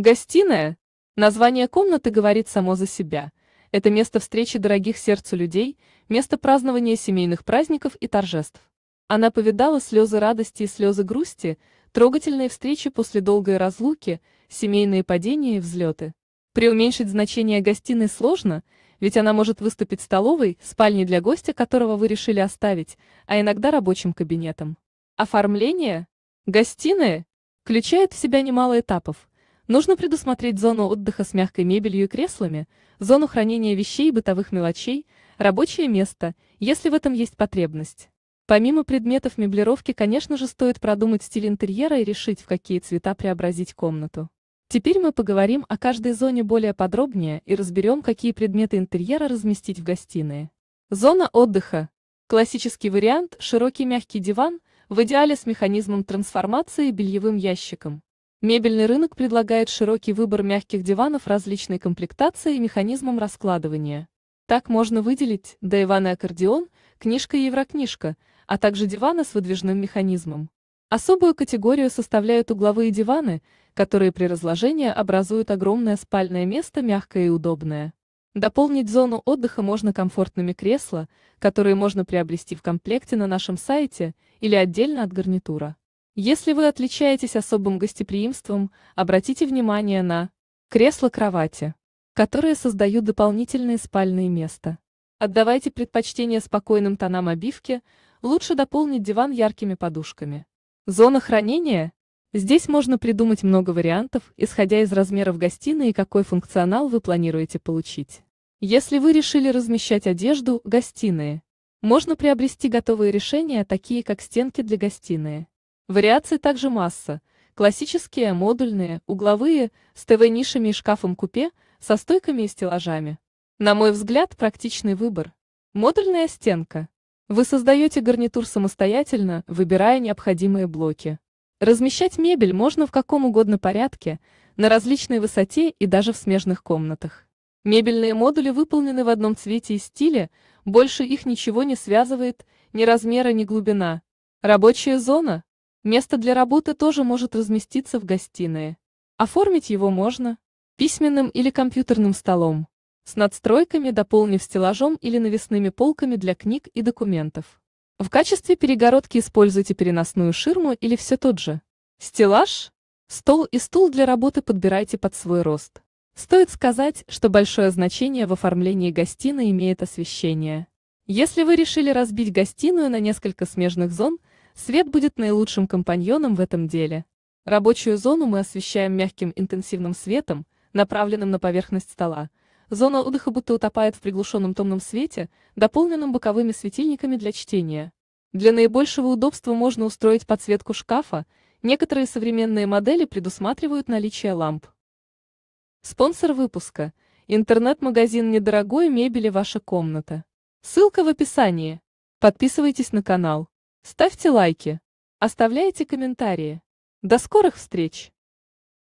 Гостиная. Название комнаты говорит само за себя. Это место встречи дорогих сердцу людей, место празднования семейных праздников и торжеств. Она повидала слезы радости и слезы грусти, трогательные встречи после долгой разлуки, семейные падения и взлеты. Преуменьшить значение гостиной сложно, ведь она может выступить столовой, спальней для гостя, которого вы решили оставить, а иногда рабочим кабинетом. Оформление. Гостиная включает в себя немало этапов Нужно предусмотреть зону отдыха с мягкой мебелью и креслами, зону хранения вещей и бытовых мелочей, рабочее место, если в этом есть потребность. Помимо предметов меблировки, конечно же, стоит продумать стиль интерьера и решить, в какие цвета преобразить комнату. Теперь мы поговорим о каждой зоне более подробнее и разберем, какие предметы интерьера разместить в гостиной. Зона отдыха. Классический вариант – широкий мягкий диван, в идеале с механизмом трансформации и бельевым ящиком. Мебельный рынок предлагает широкий выбор мягких диванов различной комплектации и механизмом раскладывания. Так можно выделить дайван и аккордеон, книжка и еврокнижка, а также диваны с выдвижным механизмом. Особую категорию составляют угловые диваны, которые при разложении образуют огромное спальное место, мягкое и удобное. Дополнить зону отдыха можно комфортными кресла, которые можно приобрести в комплекте на нашем сайте или отдельно от гарнитура. Если вы отличаетесь особым гостеприимством, обратите внимание на кресла-кровати, которые создают дополнительные спальные места. Отдавайте предпочтение спокойным тонам обивки, лучше дополнить диван яркими подушками. Зона хранения. Здесь можно придумать много вариантов, исходя из размеров гостиной и какой функционал вы планируете получить. Если вы решили размещать одежду, гостиные, можно приобрести готовые решения, такие как стенки для гостиной. Вариаций также масса. Классические, модульные, угловые, с ТВ-нишами и шкафом-купе, со стойками и стеллажами. На мой взгляд, практичный выбор. Модульная стенка. Вы создаете гарнитур самостоятельно, выбирая необходимые блоки. Размещать мебель можно в каком угодно порядке, на различной высоте и даже в смежных комнатах. Мебельные модули выполнены в одном цвете и стиле, больше их ничего не связывает, ни размера, ни глубина. Рабочая зона – Место для работы тоже может разместиться в гостиной. Оформить его можно письменным или компьютерным столом, с надстройками, дополнив стеллажом или навесными полками для книг и документов. В качестве перегородки используйте переносную ширму или все тот же. Стеллаж, стол и стул для работы подбирайте под свой рост. Стоит сказать, что большое значение в оформлении гостиной имеет освещение. Если вы решили разбить гостиную на несколько смежных зон – Свет будет наилучшим компаньоном в этом деле. Рабочую зону мы освещаем мягким интенсивным светом, направленным на поверхность стола. Зона отдыха будто утопает в приглушенном томном свете, дополненном боковыми светильниками для чтения. Для наибольшего удобства можно устроить подсветку шкафа, некоторые современные модели предусматривают наличие ламп. Спонсор выпуска – интернет-магазин недорогой мебели «Ваша комната». Ссылка в описании. Подписывайтесь на канал. Ставьте лайки, оставляйте комментарии. До скорых встреч!